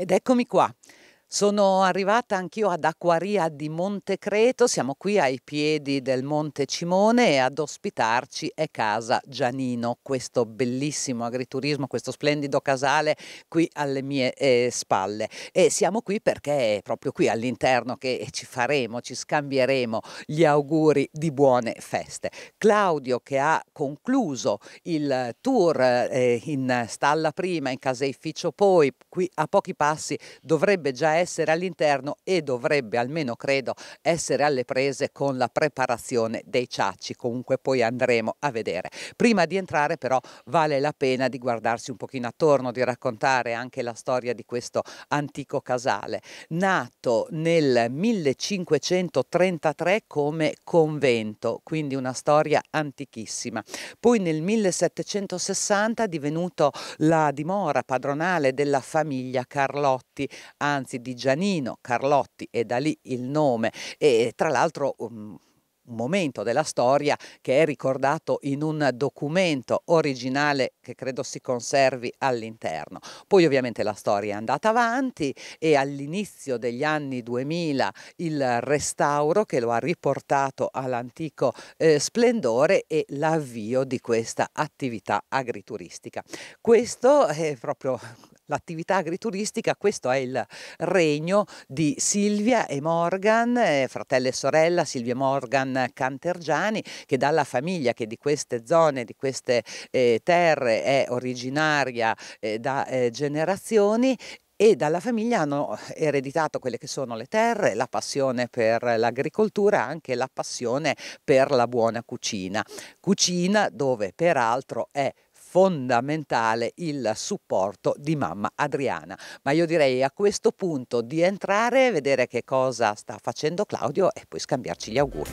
Ed eccomi qua. Sono arrivata anch'io ad Acquaria di Montecreto, siamo qui ai piedi del Monte Cimone e ad ospitarci è Casa Gianino, questo bellissimo agriturismo, questo splendido casale qui alle mie eh, spalle. E siamo qui perché è proprio qui all'interno che ci faremo, ci scambieremo gli auguri di buone feste. Claudio che ha concluso il tour eh, in stalla prima, in caseificio poi, qui a pochi passi dovrebbe già essere essere all'interno e dovrebbe, almeno credo, essere alle prese con la preparazione dei ciacci. Comunque poi andremo a vedere. Prima di entrare però vale la pena di guardarsi un pochino attorno, di raccontare anche la storia di questo antico casale. Nato nel 1533 come convento, quindi una storia antichissima. Poi nel 1760 divenuto la dimora padronale della famiglia Carlotti, anzi di di Gianino Carlotti e da lì il nome e tra l'altro um, un momento della storia che è ricordato in un documento originale che credo si conservi all'interno. Poi ovviamente la storia è andata avanti e all'inizio degli anni 2000 il restauro che lo ha riportato all'antico eh, splendore e l'avvio di questa attività agrituristica. Questo è proprio l'attività agrituristica, questo è il regno di Silvia e Morgan, eh, fratello e sorella Silvia Morgan Cantergiani, che dalla famiglia che di queste zone, di queste eh, terre è originaria eh, da eh, generazioni e dalla famiglia hanno ereditato quelle che sono le terre, la passione per l'agricoltura, anche la passione per la buona cucina. Cucina dove peraltro è fondamentale il supporto di mamma Adriana. Ma io direi a questo punto di entrare, vedere che cosa sta facendo Claudio e poi scambiarci gli auguri.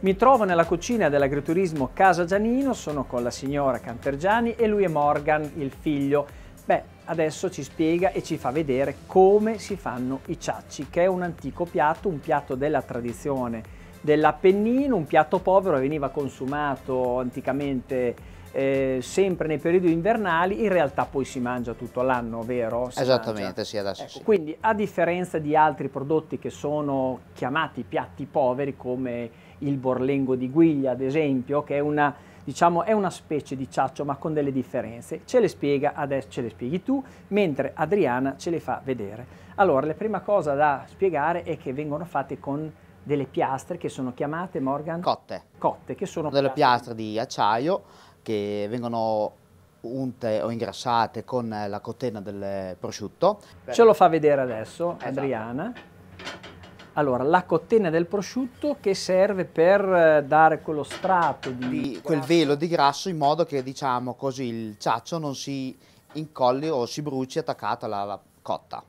Mi trovo nella cucina dell'agriturismo Casa Giannino, sono con la signora Cantergiani e lui è Morgan, il figlio. Beh, adesso ci spiega e ci fa vedere come si fanno i ciacci, che è un antico piatto, un piatto della tradizione dell'Appennino, un piatto povero veniva consumato anticamente eh, sempre nei periodi invernali, in realtà poi si mangia tutto l'anno, vero? Si Esattamente, mangia. sì, adesso ecco, sì. Quindi a differenza di altri prodotti che sono chiamati piatti poveri, come il borlengo di Guiglia ad esempio, che è una diciamo è una specie di ciaccio ma con delle differenze, ce le spiega adesso, ce le spieghi tu, mentre Adriana ce le fa vedere. Allora, la prima cosa da spiegare è che vengono fatte con delle piastre che sono chiamate Morgan? Cotte. Cotte, che sono delle piastre di acciaio che vengono unte o ingrassate con la cotena del prosciutto. Ce lo fa vedere adesso esatto. Adriana. Allora, la cottena del prosciutto che serve per eh, dare quello strato di... di quel velo di grasso in modo che, diciamo così, il ciaccio non si incolli o si bruci attaccato alla, alla cotta.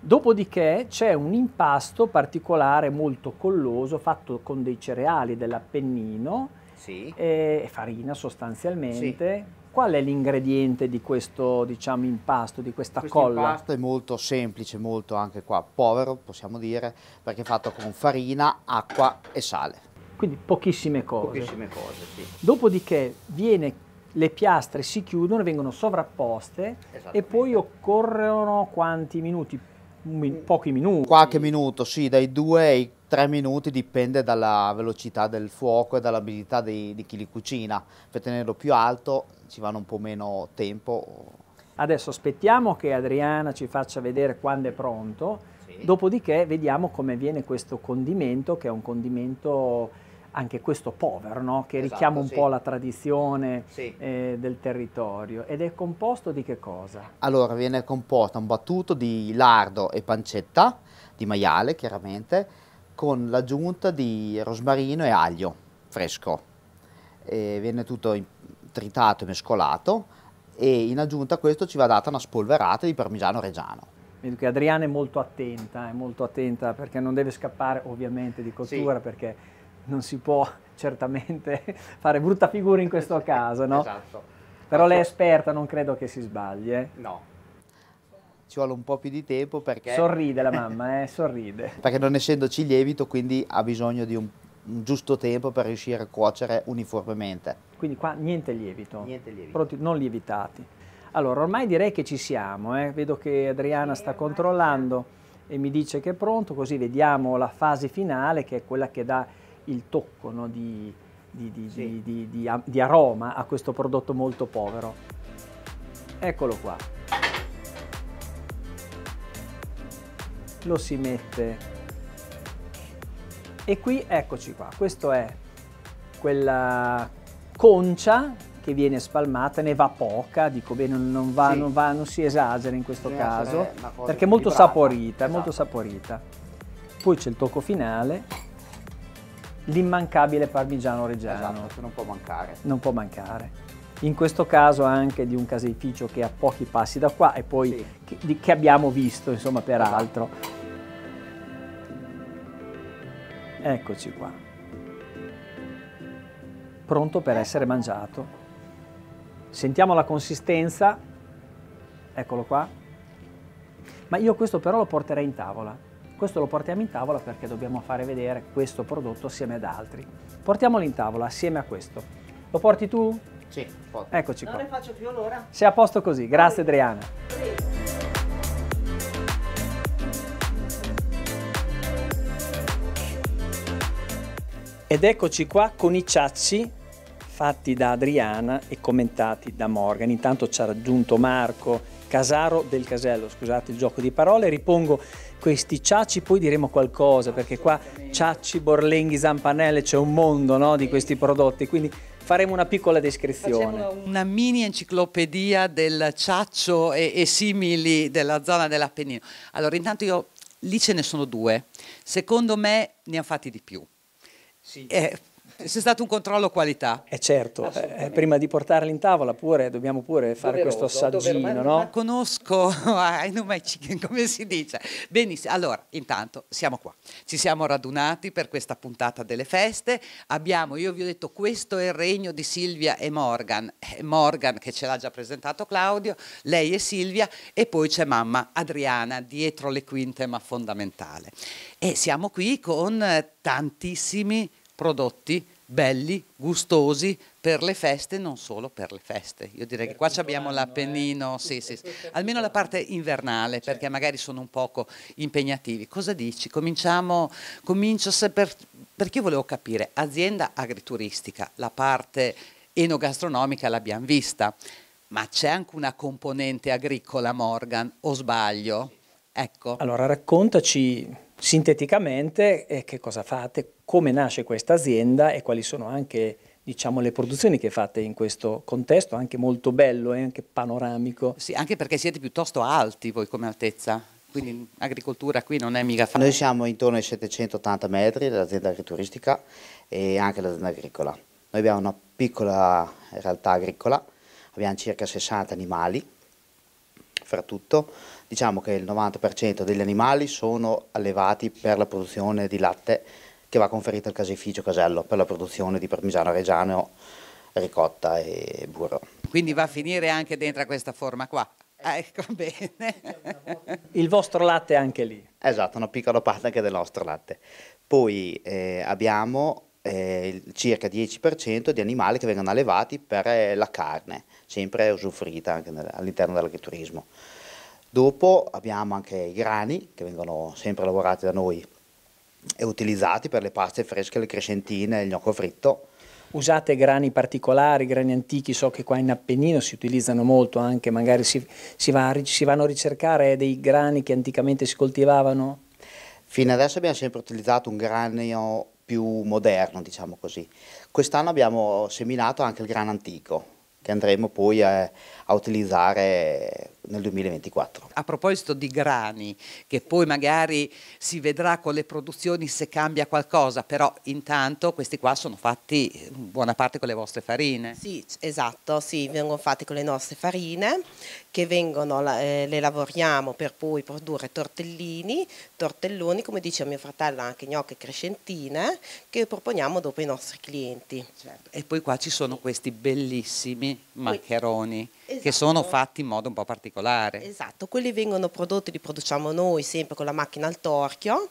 Dopodiché c'è un impasto particolare molto colloso fatto con dei cereali dell'Appennino sì. e farina sostanzialmente. Sì. Qual è l'ingrediente di questo diciamo, impasto, di questa questo colla? L'impasto è molto semplice, molto anche qua povero, possiamo dire, perché è fatto con farina, acqua e sale. Quindi pochissime cose. Pochissime cose, sì. Dopodiché viene le piastre si chiudono, vengono sovrapposte e poi occorrono quanti minuti? pochi minuti. Qualche minuto, sì, dai 2 ai tre minuti dipende dalla velocità del fuoco e dall'abilità di chi li cucina. Per tenerlo più alto ci vanno un po' meno tempo. Adesso aspettiamo che Adriana ci faccia vedere quando è pronto, sì. dopodiché vediamo come viene questo condimento, che è un condimento anche questo povero, no? che esatto, richiama un sì. po' la tradizione sì. eh, del territorio. Ed è composto di che cosa? Allora, viene composto un battuto di lardo e pancetta, di maiale chiaramente, con l'aggiunta di rosmarino e aglio fresco. E viene tutto tritato e mescolato e in aggiunta a questo ci va data una spolverata di parmigiano reggiano. Vedo che Adriana è molto attenta, è molto attenta perché non deve scappare ovviamente di cottura sì. perché non si può certamente fare brutta figura in questo caso, no? Esatto. Però lei è esperta, non credo che si sbagli. Eh? No, ci vuole un po' più di tempo perché... Sorride la mamma, eh, sorride. Perché non essendoci lievito, quindi ha bisogno di un, un, giusto tempo per riuscire a cuocere uniformemente. Quindi qua niente lievito. Niente lievito. Pronti, non lievitati. Allora, ormai direi che ci siamo, eh. vedo che Adriana sta controllando e mi dice che è pronto, così vediamo la fase finale che è quella che dà il tocco no, di, di, di, sì. di aroma a questo prodotto molto povero. Eccolo qua. lo si mette e qui eccoci qua questo è quella concia che viene spalmata ne va poca dico bene non, va, sì. non, va, non si esagera in questo Bisogna caso perché è molto saporita esatto. molto saporita poi c'è il tocco finale l'immancabile parmigiano reggiano esatto che non può mancare non può mancare in questo caso anche di un caseificio che è a pochi passi da qua e poi sì. che, che, abbiamo visto insomma peraltro. Esatto. Eccoci qua, pronto per essere mangiato. Sentiamo la consistenza, eccolo qua, ma io questo però lo porterei in tavola. Questo lo portiamo in tavola perché dobbiamo fare vedere questo prodotto assieme ad altri. Portiamolo in tavola assieme a questo. Lo porti tu? foto. Eccoci qua. Non ne faccio più allora. Sei a posto così, grazie Adriana. Ed eccoci qua con i ciacci fatti da Adriana e commentati da Morgan. Intanto ci ha raggiunto Marco Casaro del Casello, scusate il gioco di parole, ripongo questi ciacci, poi diremo qualcosa, perché qua ciacci, borlenghi, zampanelle, c'è un mondo no, di questi prodotti, quindi faremo una piccola descrizione. Facciamo una mini enciclopedia del ciaccio e, e simili della zona dell'Appennino. Allora, intanto io lì ce ne sono due. Secondo me ne hanno fatti di più. Sì. Eh, c'è stato un controllo qualità. È eh, certo, eh, eh prima di portarli in tavola pure, dobbiamo pure fare Doveroso, questo assaggino, no? conosco, ah, I know come si dice. Benissimo, allora, intanto siamo qua. Ci siamo radunati per questa puntata delle feste. Abbiamo, io vi ho detto, questo è il regno di Silvia e Morgan. Eh, Morgan che ce l'ha già presentato Claudio, lei e Silvia e poi c'è mamma Adriana dietro le quinte ma fondamentale. E siamo qui con tantissimi prodotti belli, gustosi per le feste, non solo per le feste. Io direi per che qua abbiamo l'Appennino, eh. sì, sì, almeno la parte invernale, cioè. perché certo. magari sono un poco impegnativi. Cosa dici? Cominciamo, comincio per, perché volevo capire, azienda agrituristica, la parte enogastronomica l'abbiamo vista, ma c'è anche una componente agricola, Morgan, o sbaglio? Ecco. Allora, raccontaci Sinteticamente, eh, che cosa fate? Come nasce questa azienda e quali sono anche diciamo, le produzioni che fate in questo contesto, anche molto bello e anche panoramico? Sì, anche perché siete piuttosto alti voi come altezza. Quindi l'agricoltura qui non è mica facile. Noi siamo intorno ai 780 metri dell'azienda agrituristica e anche dell'azienda agricola. Noi abbiamo una piccola realtà agricola, abbiamo circa 60 animali fra tutto, diciamo che il 90% degli animali sono allevati per la produzione di latte che va conferito al caseificio casello per la produzione di parmigiano reggiano, ricotta e burro. Quindi va a finire anche dentro a questa forma qua. Ah, ecco bene. Il vostro latte anche lì. Esatto, una piccola parte anche del nostro latte. Poi eh, abbiamo eh, circa 10% di animali che vengono allevati per eh, la carne, sempre usufruita anche all'interno dell'agriturismo. Dopo abbiamo anche i grani che vengono sempre lavorati da noi e utilizzati per le paste fresche, le crescentine, il gnocco fritto. Usate grani particolari, grani antichi, so che qua in Appennino si utilizzano molto anche, magari si, si, va, si vanno a ricercare dei grani che anticamente si coltivavano? Fino adesso abbiamo sempre utilizzato un granio più moderno, diciamo così. Quest'anno abbiamo seminato anche il grano antico, che andremo poi a, a, utilizzare nel 2024. A proposito di grani, che poi magari si vedrà con le produzioni se cambia qualcosa, però intanto questi qua sono fatti in mm, buona parte con le vostre farine. Sì, esatto, sì, vengono fatti con le nostre farine che vengono, eh, le lavoriamo per poi produrre tortellini, tortelloni, come dice mio fratello, anche gnocche crescentine, che proponiamo dopo ai nostri clienti. Certo. E poi qua ci sono questi bellissimi maccheroni, esatto. che sono fatti in modo un po' particolare. Esatto, quelli vengono prodotti, li produciamo noi sempre con la macchina al torchio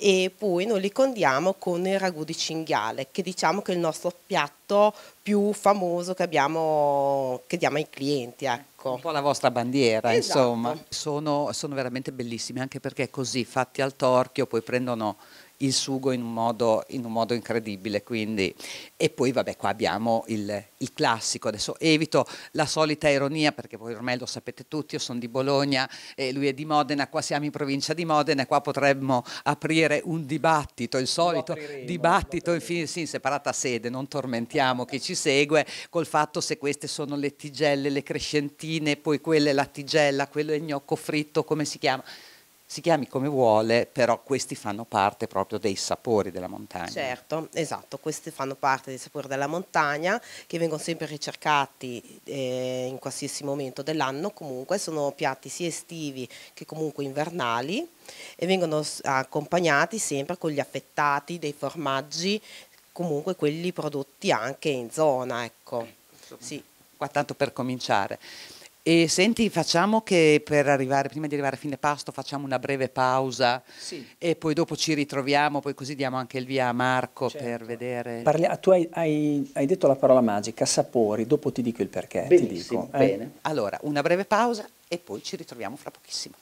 e poi noi li condiamo con il ragù di cinghiale, che diciamo che è il nostro piatto più famoso che abbiamo, che diamo ai clienti. Ecco. Un po' la vostra bandiera, esatto. insomma. Sono, sono veramente bellissimi, anche perché così, fatti al torchio, poi prendono il sugo in un modo, in un modo incredibile. Quindi. E poi vabbè qua abbiamo il, il, classico, adesso evito la solita ironia perché voi ormai lo sapete tutti, io sono di Bologna e lui è di Modena, qua siamo in provincia di Modena, qua potremmo aprire un dibattito, il solito dibattito in, sì, in separata sede, non tormentiamo chi ci segue col fatto se queste sono le tigelle, le crescentine, poi quella è la tigella, quello è il gnocco fritto, come si chiama? si chiami come vuole, però questi fanno parte proprio dei sapori della montagna. Certo, esatto, questi fanno parte dei sapori della montagna che vengono sempre ricercati eh, in qualsiasi momento dell'anno, comunque sono piatti sia estivi che comunque invernali e vengono accompagnati sempre con gli affettati dei formaggi, comunque quelli prodotti anche in zona, ecco. Sì. Qua tanto per cominciare. E senti, facciamo che per arrivare, prima di arrivare a fine pasto, facciamo una breve pausa sì. e poi dopo ci ritroviamo, poi così diamo anche il via a Marco certo. per vedere. Parla, ah, tu hai, hai, hai, detto la parola magica, sapori, dopo ti dico il perché. Benissimo, ti dico. bene. Eh? Allora, una breve pausa e poi ci ritroviamo fra pochissimo.